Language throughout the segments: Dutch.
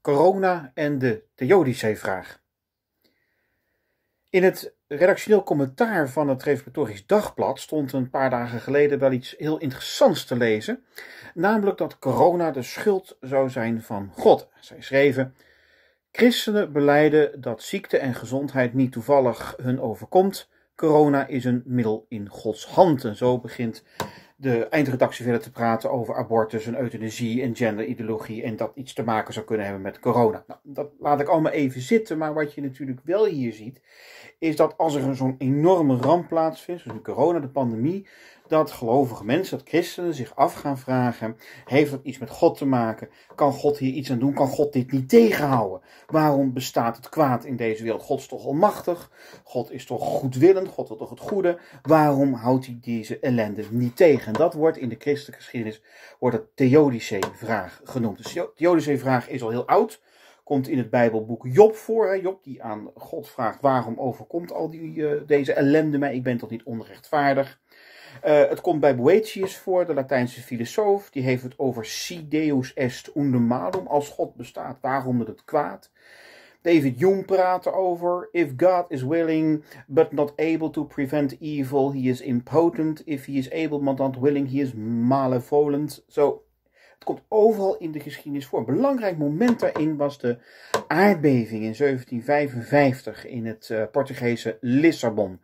corona en de Theodicee-vraag. In het redactioneel commentaar van het Reformatorisch Dagblad stond een paar dagen geleden wel iets heel interessants te lezen, namelijk dat corona de schuld zou zijn van God. Zij schreven: Christenen beleiden dat ziekte en gezondheid niet toevallig hun overkomt, Corona is een middel in Gods hand. En zo begint de eindredactie verder te praten over abortus en euthanasie en genderideologie. En dat iets te maken zou kunnen hebben met corona. Nou, dat laat ik allemaal even zitten. Maar wat je natuurlijk wel hier ziet, is dat als er zo'n enorme ramp plaatsvindt, dus de corona, de pandemie, dat gelovige mensen, dat christenen zich af gaan vragen: heeft dat iets met God te maken? Kan God hier iets aan doen? Kan God dit niet tegenhouden? Waarom bestaat het kwaad in deze wereld? God is toch almachtig? God is toch goedwillend? God wil toch het goede? Waarom houdt hij deze ellende niet tegen? En dat wordt in de christelijke geschiedenis wordt het Theodicee-vraag genoemd. De dus Theodicee-vraag is al heel oud komt in het Bijbelboek Job voor. Hè? Job die aan God vraagt: waarom overkomt al die, eh, deze ellende mij? Ik ben toch niet onrechtvaardig? Eh, het komt bij Boetius voor, de Latijnse filosoof. Die heeft het over si deus est unde malum. Als God bestaat, waarom het kwaad? David Hume praat erover. If God is willing but not able to prevent evil, he is impotent. If he is able but not willing, he is malevolent. Zo, so, het komt overal in de geschiedenis voor. Een belangrijk moment daarin was de aardbeving in 1755 in het eh, Portugese Lissabon.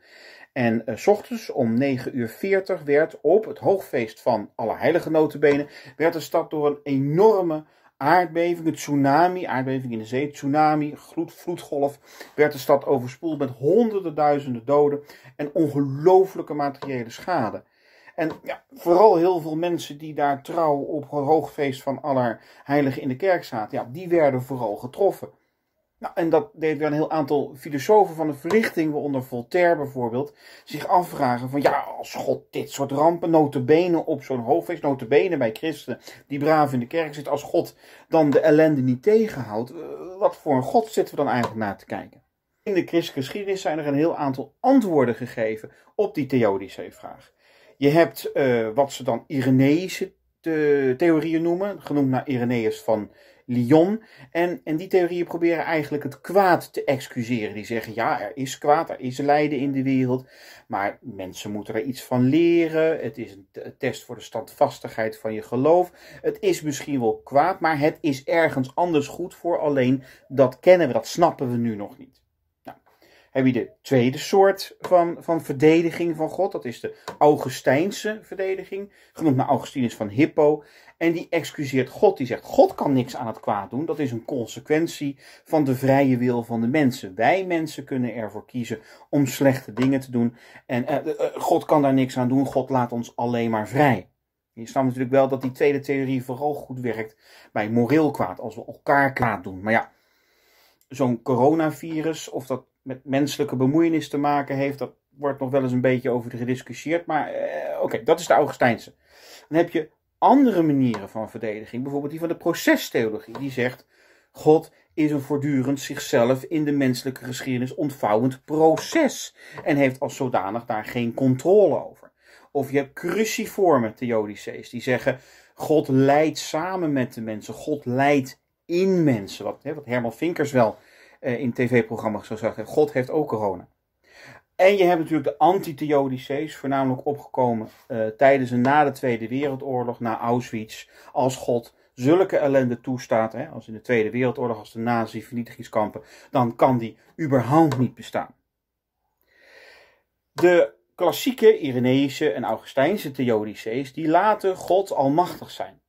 En eh, s ochtends om 9.40 uur 40 werd op het hoogfeest van alle heilige notenbenen, werd de stad door een enorme aardbeving, een tsunami, aardbeving in de zee, tsunami, gloed, werd de stad overspoeld met honderden duizenden doden en ongelooflijke materiële schade. En ja, vooral heel veel mensen die daar trouw op het hoogfeest van heiligen in de kerk zaten, ja, die werden vooral getroffen. Nou, en dat deed weer een heel aantal filosofen van de verlichting, waaronder Voltaire bijvoorbeeld, zich afvragen van ja, als God dit soort rampen, notenbenen op zo'n hoofdfeest, notenbenen bij christenen die braaf in de kerk zitten, als God dan de ellende niet tegenhoudt, eh, wat voor een God zitten we dan eigenlijk naar te kijken? In de christelijke geschiedenis zijn er een heel aantal antwoorden gegeven op die theodicee vraag. Je hebt eh, wat ze dan Ireneïsche eh, theorieën noemen, genoemd naar Irenaeus van Lyon. En, en die theorieën proberen eigenlijk het kwaad te excuseren. Die zeggen, ja, er is kwaad, er is lijden in de wereld, maar mensen moeten er iets van leren. Het is een test voor de standvastigheid van je geloof. Het is misschien wel kwaad, maar het is ergens anders goed voor, alleen dat kennen we, dat snappen we nu nog niet heb je de tweede soort van, van verdediging van God. Dat is de Augustijnse verdediging, genoemd naar Augustinus van Hippo. En die excuseert God. Die zegt, God kan niks aan het kwaad doen. Dat is een consequentie van de vrije wil van de mensen. Wij mensen kunnen ervoor kiezen om slechte dingen te doen. En eh, eh, eh, God kan daar niks aan doen. God laat ons alleen maar vrij. Je snapt natuurlijk wel dat die tweede theorie vooral goed werkt bij moreel kwaad, als we elkaar kwaad doen. Maar ja, zo'n coronavirus of dat met menselijke bemoeienis te maken heeft, dat wordt nog wel eens een beetje over gediscussieerd. Maar eh, oké, dat is de Augustijnse. Dan heb je andere manieren van verdediging, bijvoorbeeld die van de procestheologie, die zegt: God is een voortdurend zichzelf in de menselijke geschiedenis ontvouwend proces en heeft als zodanig daar geen controle over. Of je hebt cruciforme theodicees die zeggen: God leidt samen met de mensen, God leidt in mensen. Wat, hè, wat Herman Vinkers wel eh, in tv-programma's gezegd zeggen: God heeft ook corona. En je hebt natuurlijk de anti anti-theodicees, voornamelijk opgekomen eh, tijdens en na de Tweede Wereldoorlog, na Auschwitz, als God zulke ellende toestaat, hè, als in de Tweede Wereldoorlog, als de nazi-vernietigingskampen, dan kan die überhaupt niet bestaan. De klassieke Ireneïsche en Augustijnse theodicees, die laten God almachtig zijn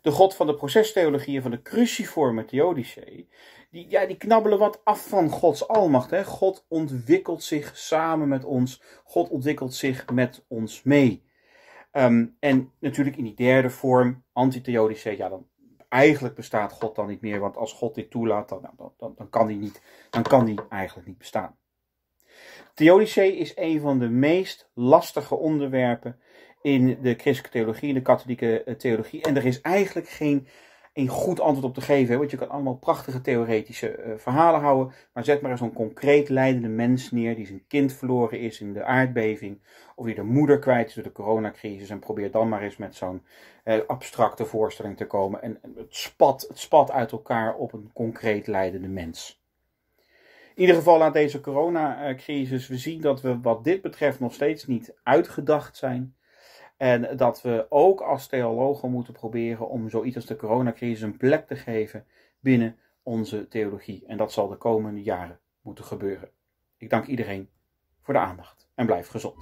de god van de procestheologieën van de cruciforme theodicee, die, ja, die knabbelen wat af van Gods almacht. Hè? God ontwikkelt zich samen met ons, God ontwikkelt zich met ons mee. Ehm, en natuurlijk in die derde vorm, antitheodicee, ja, dan, eigenlijk bestaat God dan niet meer, want als God dit toelaat, dan, dan, dan, dan kan die niet, dan kan die eigenlijk niet bestaan. Theodicee is een van de meest lastige onderwerpen in de christelijke theologie, in de katholieke eh, theologie. En er is eigenlijk geen een goed antwoord op te geven. Want je kan allemaal prachtige theoretische eh, verhalen houden. Maar zet maar eens een concreet leidende mens neer die zijn kind verloren is in de aardbeving. Of die de moeder kwijt is door de coronacrisis. En probeer dan maar eens met zo'n eh, abstracte voorstelling te komen. En, en het, spat, het spat uit elkaar op een concreet leidende mens in ieder geval aan deze coronacrisis, we zien dat we wat dit betreft nog steeds niet uitgedacht zijn. En dat we ook als theologen moeten proberen om zoiets als de coronacrisis een plek te geven binnen onze theologie. En dat zal de komende jaren moeten gebeuren. Ik dank iedereen voor de aandacht en blijf gezond.